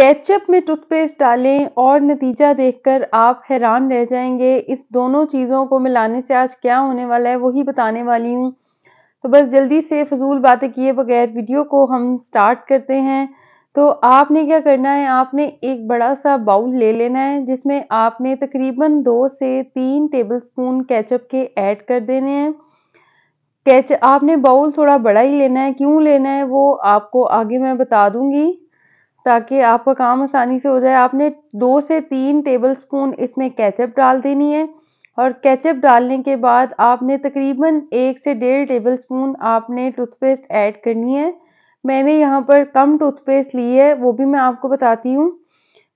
ketchup में toothpaste डालें और नतीजा देखकर आप हैरान रह जाएंगे इस दोनों चीज़ों को मिलाने से आज क्या होने वाला है वही बताने वाली हूँ तो बस जल्दी से फजूल बातें किए बगैर वीडियो को हम स्टार्ट करते हैं तो आपने क्या करना है आपने एक बड़ा सा बाउल ले लेना है जिसमें आपने तकरीबन दो से तीन टेबल स्पून कैचअप के ऐड कर देने हैं कैच आपने बाउल थोड़ा बड़ा ही लेना है क्यों लेना है वो आपको आगे मैं बता दूंगी ताकि आपका काम आसानी से हो जाए आपने दो से तीन टेबल स्पून इसमें केचप डाल देनी है और केचप डालने के बाद आपने तकरीबन एक से डेढ़ टेबल स्पून आपने टूथपेस्ट ऐड करनी है मैंने यहाँ पर कम टूथपेस्ट ली है वो भी मैं आपको बताती हूँ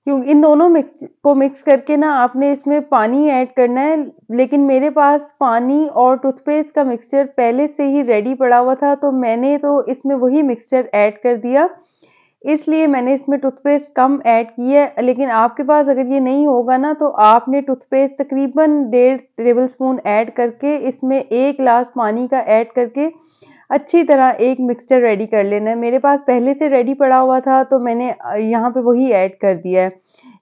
क्योंकि इन दोनों मिक्स को मिक्स करके ना आपने इसमें पानी ऐड करना है लेकिन मेरे पास पानी और टूथपेस्ट का मिक्सचर पहले से ही रेडी पड़ा हुआ था तो मैंने तो इसमें वही मिक्सचर ऐड कर दिया इसलिए मैंने इसमें टूथपेस्ट कम ऐड की है लेकिन आपके पास अगर ये नहीं होगा ना तो आपने टूथपेस्ट तकरीबन डेढ़ टेबल स्पून ऐड करके इसमें एक ग्लास पानी का ऐड करके अच्छी तरह एक मिक्सचर रेडी कर लेना है मेरे पास पहले से रेडी पड़ा हुआ था तो मैंने यहाँ पे वही ऐड कर दिया है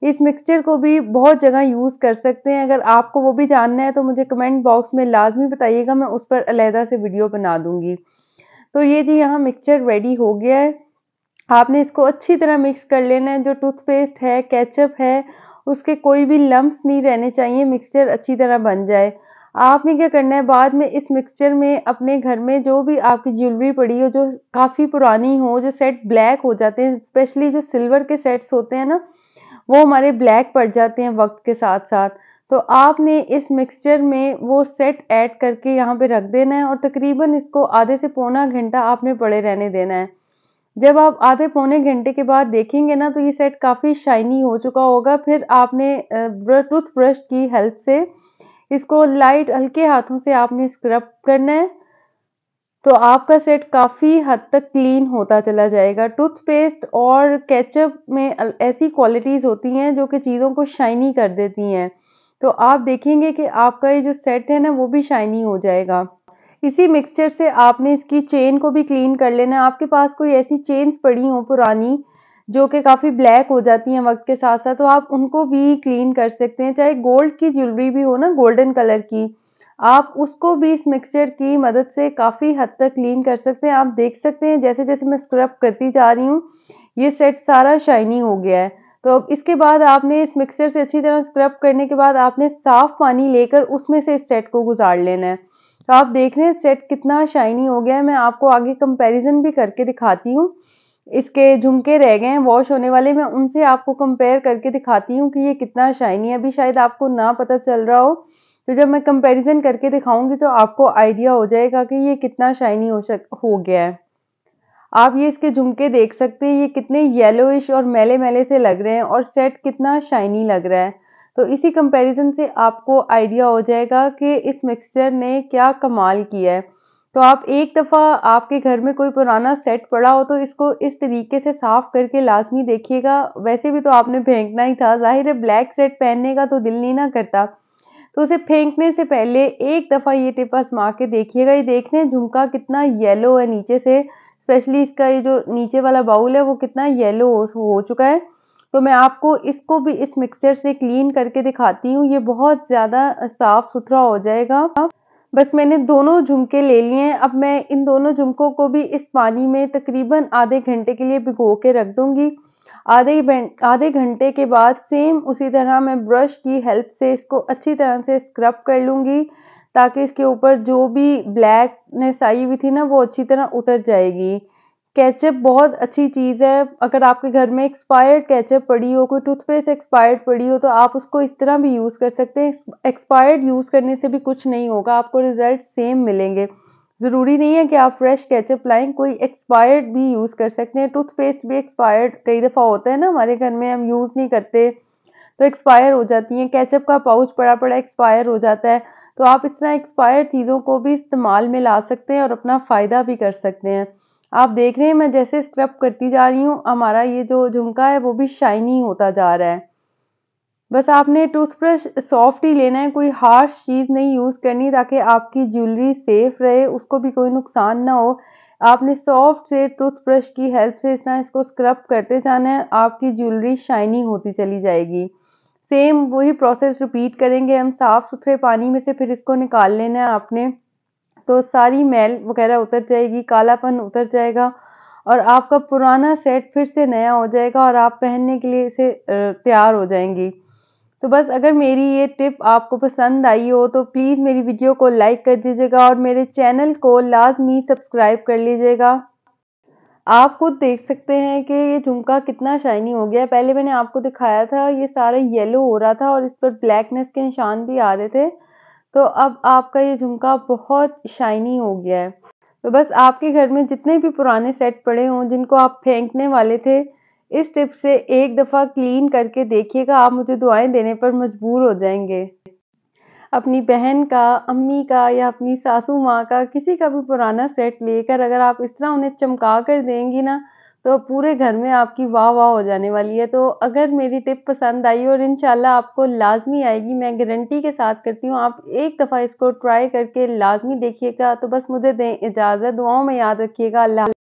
इस मिक्सचर को भी बहुत जगह यूज़ कर सकते हैं अगर आपको वो भी जानना है तो मुझे कमेंट बॉक्स में लाजमी बताइएगा मैं उस पर अलहदा से वीडियो बना दूँगी तो ये जी यहाँ मिक्सचर रेडी हो गया है आपने इसको अच्छी तरह मिक्स कर लेना है जो टूथपेस्ट है केचप है उसके कोई भी लम्ब नहीं रहने चाहिए मिक्सचर अच्छी तरह बन जाए आपने क्या करना है बाद में इस मिक्सचर में अपने घर में जो भी आपकी ज्वेलरी पड़ी हो जो काफ़ी पुरानी हो जो सेट ब्लैक हो जाते हैं स्पेशली जो सिल्वर के सेट्स होते हैं ना वो हमारे ब्लैक पड़ जाते हैं वक्त के साथ साथ तो आपने इस मिक्सचर में वो सेट ऐड करके यहाँ पे रख देना है और तकरीबन इसको आधे से पौना घंटा आपने पड़े रहने देना है जब आप आधे पौने घंटे के बाद देखेंगे ना तो ये सेट काफ़ी शाइनी हो चुका होगा फिर आपने टूथब्रश की हेल्प से इसको लाइट हल्के हाथों से आपने स्क्रब करना है तो आपका सेट काफ़ी हद तक क्लीन होता चला जाएगा टूथपेस्ट और केचप में ऐसी क्वालिटीज़ होती हैं जो कि चीज़ों को शाइनी कर देती हैं तो आप देखेंगे कि आपका ये जो सेट है ना वो भी शाइनी हो जाएगा इसी मिक्सचर से आपने इसकी चेन को भी क्लीन कर लेना है आपके पास कोई ऐसी चेन्स पड़ी हो पुरानी जो कि काफ़ी ब्लैक हो जाती हैं वक्त के साथ साथ तो आप उनको भी क्लीन कर सकते हैं चाहे गोल्ड की ज्वेलरी भी हो ना गोल्डन कलर की आप उसको भी इस मिक्सचर की मदद से काफ़ी हद तक क्लीन कर सकते हैं आप देख सकते हैं जैसे जैसे मैं स्क्रब करती जा रही हूँ ये सेट सारा शाइनी हो गया है तो अब इसके बाद आपने इस मिक्सचर से अच्छी तरह स्क्रब करने के बाद आपने साफ़ पानी लेकर उसमें से इस सेट को गुजार लेना है तो आप देख रहे हैं सेट कितना शाइनी हो गया है मैं आपको आगे कंपैरिजन भी करके दिखाती हूँ इसके झुमके रह गए हैं वॉश होने वाले मैं उनसे आपको कंपेयर करके दिखाती हूँ कि ये कितना शाइनी है अभी शायद आपको ना पता चल रहा हो तो जब मैं कंपेरिज़न करके दिखाऊंगी तो आपको आइडिया हो जाएगा कि ये कितना शाइनी हो सक हो गया है आप ये इसके झुमके देख सकते हैं ये कितने येलोइश और मेले मैले से लग रहे हैं और सेट कितना शाइनी लग रहा है तो इसी कंपैरिजन से आपको आइडिया हो जाएगा कि इस मिक्सचर ने क्या कमाल किया है तो आप एक दफ़ा आपके घर में कोई पुराना सेट पड़ा हो तो इसको इस तरीके से साफ़ करके लाजमी देखिएगा वैसे भी तो आपने फेंकना ही था जाहिर है ब्लैक सेट पहनने का तो दिल नहीं ना करता तो उसे फेंकने से पहले एक दफ़ा ये टिप आजमा के देखिएगा ये देख रहे हैं झुमका कितना येलो है नीचे से स्पेशली इसका ये जो नीचे वाला बाउल है वो कितना येलो हो चुका है तो मैं आपको इसको भी इस मिक्सचर से क्लीन करके दिखाती हूँ ये बहुत ज़्यादा साफ़ सुथरा हो जाएगा बस मैंने दोनों झुमके ले लिए हैं अब मैं इन दोनों झुमकों को भी इस पानी में तकरीबन आधे घंटे के लिए भिगो के रख दूँगी आधे आधे घंटे के बाद सेम उसी तरह मैं ब्रश की हेल्प से इसको अच्छी तरह से स्क्रब कर लूँगी ताकि इसके ऊपर जो भी ब्लैकनेस आई हुई थी ना वो अच्छी तरह उतर जाएगी केचप बहुत अच्छी चीज़ है अगर आपके घर में एक्सपायर्ड केचप पड़ी हो कोई टूथपेस्ट एक्सपायर्ड पड़ी हो तो आप उसको इस तरह भी यूज़ कर सकते हैं एक्सपायर्ड यूज़ करने से भी कुछ नहीं होगा आपको रिज़ल्ट सेम मिलेंगे ज़रूरी नहीं है कि आप फ्रेश केचप लाएं कोई एक्सपायर्ड भी यूज़ कर सकते हैं टूथपेस्ट भी एक्सपायर्ड कई दफ़ा होता है ना हमारे घर में हम यूज़ नहीं करते तो एक्सपायर हो जाती हैं कैचअप का पाउच पड़ा पड़ा एक्सपायर हो जाता है तो आप इस तरह एक्सपायर चीज़ों को भी इस्तेमाल में ला सकते हैं और अपना फ़ायदा भी कर सकते हैं आप देख रहे हैं मैं जैसे स्क्रब करती जा रही हूँ हमारा ये जो झुमका है वो भी शाइनी होता जा रहा है बस आपने टूथब्रश सॉफ्ट ही लेना है कोई हार्श चीज़ नहीं यूज़ करनी ताकि आपकी ज्वेलरी सेफ रहे उसको भी कोई नुकसान ना हो आपने सॉफ्ट से टूथब्रश की हेल्प से इस तरह इसको स्क्रब करते जाना है आपकी ज्वेलरी शाइनी होती चली जाएगी सेम वही प्रोसेस रिपीट करेंगे हम साफ़ सुथरे पानी में से फिर इसको निकाल लेना है आपने तो सारी मैल वगैरह उतर जाएगी कालापन उतर जाएगा और आपका पुराना सेट फिर से नया हो जाएगा और आप पहनने के लिए इसे तैयार हो जाएंगी तो बस अगर मेरी ये टिप आपको पसंद आई हो तो प्लीज़ मेरी वीडियो को लाइक कर दीजिएगा और मेरे चैनल को लाजमी सब्सक्राइब कर लीजिएगा आप खुद देख सकते हैं कि ये झुमका कितना शाइनी हो गया पहले मैंने आपको दिखाया था ये सारा येलो हो रहा था और इस पर ब्लैकनेस के निशान भी आ रहे थे तो अब आपका ये झुमका बहुत शाइनी हो गया है तो बस आपके घर में जितने भी पुराने सेट पड़े हों जिनको आप फेंकने वाले थे इस टिप से एक दफ़ा क्लीन करके देखिएगा आप मुझे दुआएं देने पर मजबूर हो जाएंगे अपनी बहन का अम्मी का या अपनी सासू माँ का किसी का भी पुराना सेट लेकर अगर आप इस तरह उन्हें चमका कर देंगी ना तो पूरे घर में आपकी वाह वाह हो जाने वाली है तो अगर मेरी टिप पसंद आई और इन आपको लाजमी आएगी मैं गारंटी के साथ करती हूँ आप एक दफ़ा इसको ट्राई करके लाजमी देखिएगा तो बस मुझे दें इजाज़त दुआओं में याद रखिएगा अल्लाह